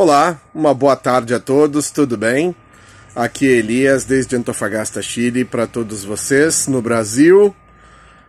Olá, uma boa tarde a todos, tudo bem? Aqui é Elias, desde Antofagasta, Chile, para todos vocês no Brasil.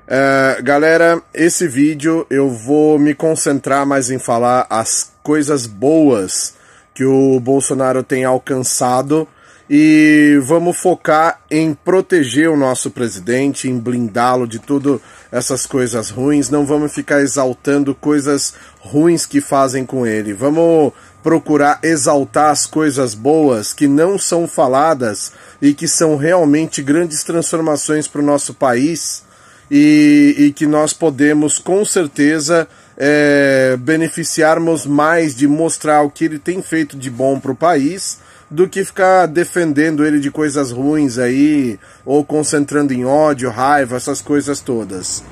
Uh, galera, esse vídeo eu vou me concentrar mais em falar as coisas boas que o Bolsonaro tem alcançado e vamos focar em proteger o nosso presidente, em blindá-lo de tudo essas coisas ruins, não vamos ficar exaltando coisas ruins que fazem com ele. Vamos procurar exaltar as coisas boas que não são faladas e que são realmente grandes transformações para o nosso país e, e, que nós podemos com certeza é, beneficiarmos mais de mostrar o que ele tem feito de bom para o país do que ficar defendendo ele de coisas ruins aí, ou concentrando em ódio, raiva, essas coisas todas.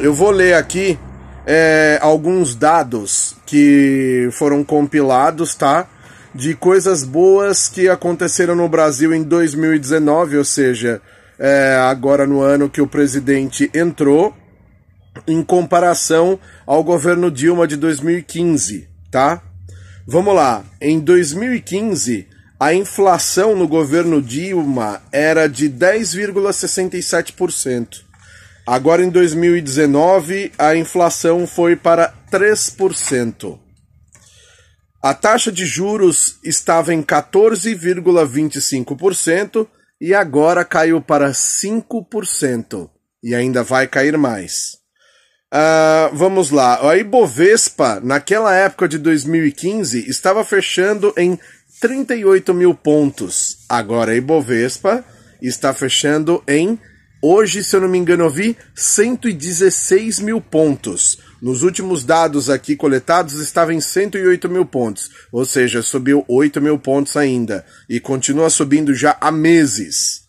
Eu vou ler aqui é, alguns dados que foram compilados, tá? De coisas boas que aconteceram no Brasil em 2019, ou seja, é, agora no ano que o presidente entrou, em comparação ao governo Dilma de 2015, tá? Vamos lá. Em 2015, a inflação no governo Dilma era de 10,67%. Agora em 2019, a inflação foi para 3%. A taxa de juros estava em 14,25% e agora caiu para 5% e ainda vai cair mais. Uh, vamos lá. A Ibovespa, naquela época de 2015, estava fechando em 38 mil pontos. Agora a Ibovespa está fechando em, hoje, se eu não me engano, eu vi 116 mil pontos. Nos últimos dados aqui coletados, estava em 108 mil pontos, ou seja, subiu 8 mil pontos ainda e continua subindo já há meses.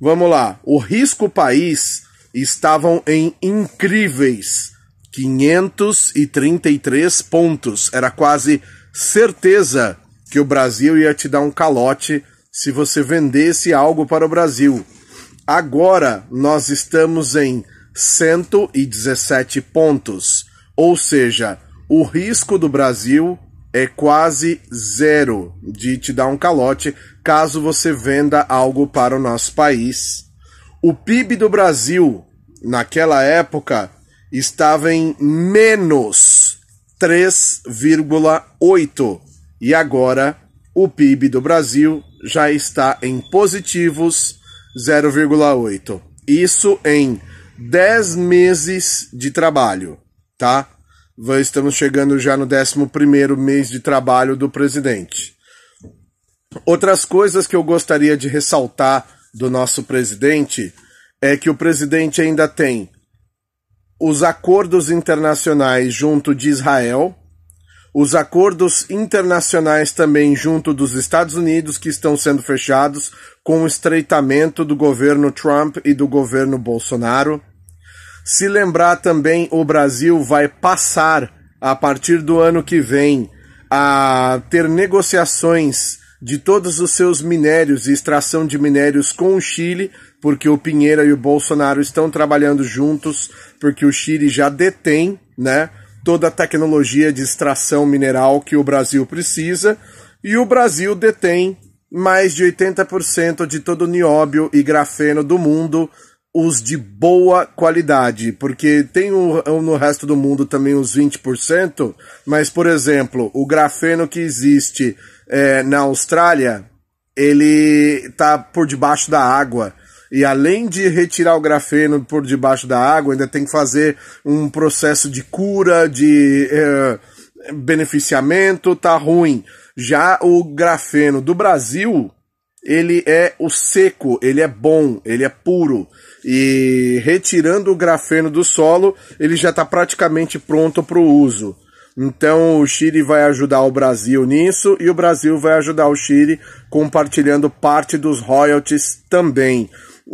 Vamos lá. O risco país estavam em incríveis 533 pontos. Era quase certeza que o Brasil ia te dar um calote se você vendesse algo para o Brasil. Agora nós estamos em 117 pontos, ou seja, o risco do Brasil é quase zero de te dar um calote caso você venda algo para o nosso país. O PIB do Brasil, naquela época, estava em menos 3,8 e agora o PIB do Brasil já está em positivos 0,8. Isso em 10 meses de trabalho, tá? Estamos chegando já no 11º mês de trabalho do presidente. Outras coisas que eu gostaria de ressaltar do nosso presidente é que o presidente ainda tem os acordos internacionais junto de Israel, os acordos internacionais também junto dos Estados Unidos que estão sendo fechados com o estreitamento do governo Trump e do governo Bolsonaro. Se lembrar também, o Brasil vai passar a partir do ano que vem a ter negociações de todos os seus minérios e extração de minérios com o Chile, porque o Pinheira e o Bolsonaro estão trabalhando juntos, porque o Chile já detém né, toda a tecnologia de extração mineral que o Brasil precisa, e o Brasil detém mais de 80% de todo o nióbio e grafeno do mundo, os de boa qualidade, porque tem o, no resto do mundo também os 20%, mas, por exemplo, o grafeno que existe é, na Austrália, ele está por debaixo da água. E além de retirar o grafeno por debaixo da água, ainda tem que fazer um processo de cura, de é, beneficiamento, tá ruim. Já o grafeno do Brasil, ele é o seco, ele é bom, ele é puro. E retirando o grafeno do solo, ele já está praticamente pronto para o uso. Então o Chile vai ajudar o Brasil nisso e o Brasil vai ajudar o Chile compartilhando parte dos royalties também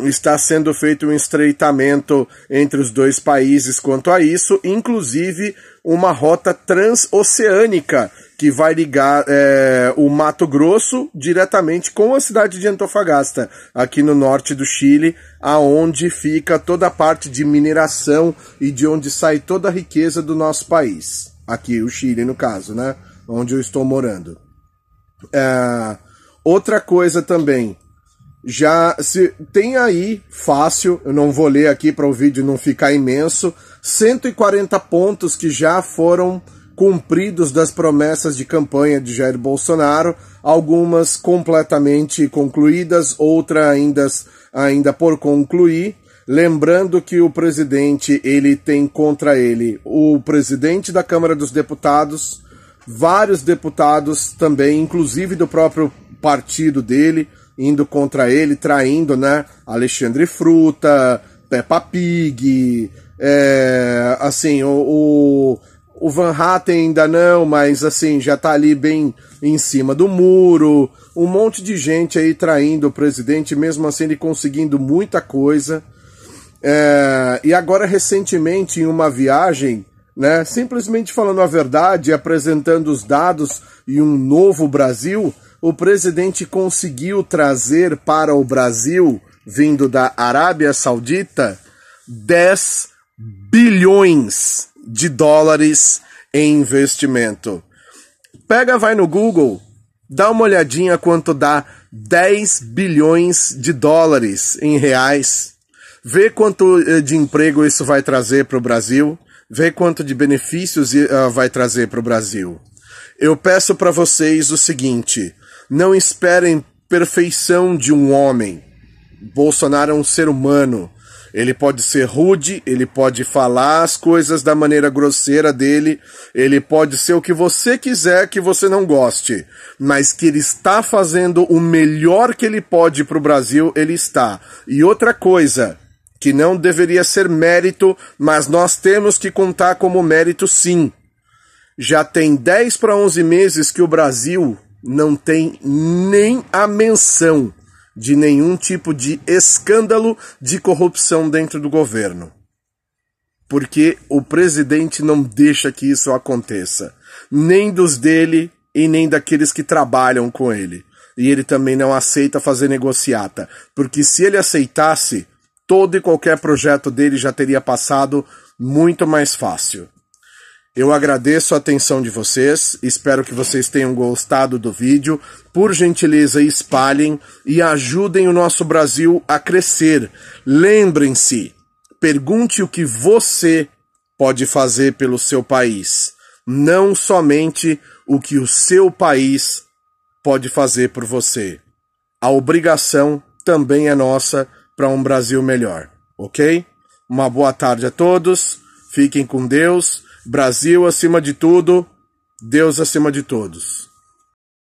está sendo feito um estreitamento entre os dois países quanto a isso, inclusive uma rota transoceânica que vai ligar é, o Mato Grosso diretamente com a cidade de Antofagasta, aqui no norte do Chile, aonde fica toda a parte de mineração e de onde sai toda a riqueza do nosso país. Aqui, o Chile, no caso, né? Onde eu estou morando. É, outra coisa também já se tem aí fácil, eu não vou ler aqui para o vídeo não ficar imenso, 140 pontos que já foram cumpridos das promessas de campanha de Jair Bolsonaro, algumas completamente concluídas, outra ainda, ainda por concluir. Lembrando que o presidente ele tem contra ele o presidente da Câmara dos Deputados, vários deputados também, inclusive do próprio partido dele, indo contra ele, traindo, né? Alexandre Fruta, Peppa Pig, é, assim, o, o, o Van Hatten ainda não, mas assim, já tá ali bem em cima do muro, um monte de gente aí traindo o presidente, mesmo assim ele conseguindo muita coisa. É, e agora, recentemente, em uma viagem, né, simplesmente falando a verdade, apresentando os dados e um novo Brasil, o presidente conseguiu trazer para o Brasil, vindo da Arábia Saudita, 10 bilhões de dólares em investimento. Pega, vai no Google, dá uma olhadinha quanto dá 10 bilhões de dólares em reais. Vê quanto eh, de emprego isso vai trazer para o Brasil, vê quanto de benefícios eh, vai trazer para o Brasil. Eu peço para vocês o seguinte: não esperem perfeição de um homem. Bolsonaro é um ser humano. Ele pode ser rude, ele pode falar as coisas da maneira grosseira dele, ele pode ser o que você quiser que você não goste, mas que ele está fazendo o melhor que ele pode para o Brasil, ele está. E outra coisa, que não deveria ser mérito, mas nós temos que contar como mérito sim. Já tem 10 para 11 meses que o Brasil não tem nem a menção de nenhum tipo de escândalo de corrupção dentro do governo. Porque o presidente não deixa que isso aconteça, nem dos dele e nem daqueles que trabalham com ele. E ele também não aceita fazer negociata, porque se ele aceitasse, todo e qualquer projeto dele já teria passado muito mais fácil. Eu agradeço a atenção de vocês, espero que vocês tenham gostado do vídeo. Por gentileza, espalhem e ajudem o nosso Brasil a crescer. Lembrem-se, pergunte o que você pode fazer pelo seu país, não somente o que o seu país pode fazer por você. A obrigação também é nossa para um Brasil melhor, ok? Uma boa tarde a todos, fiquem com Deus Brasil acima de tudo, Deus acima de todos.